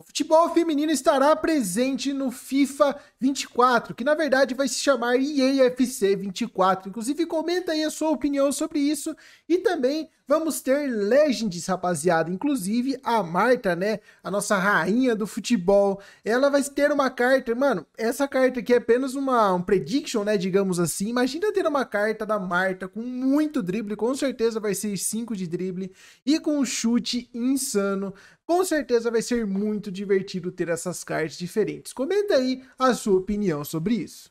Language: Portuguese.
O futebol feminino estará presente no FIFA 24, que na verdade vai se chamar EAFC 24. Inclusive, comenta aí a sua opinião sobre isso. E também vamos ter Legends, rapaziada. Inclusive, a Marta, né? A nossa rainha do futebol. Ela vai ter uma carta. Mano, essa carta aqui é apenas uma, um prediction, né? Digamos assim. Imagina ter uma carta da Marta com muito drible. Com certeza vai ser 5 de drible. E com um chute insano. Com certeza vai ser muito divertido ter essas cartas diferentes. Comenta aí a sua opinião sobre isso.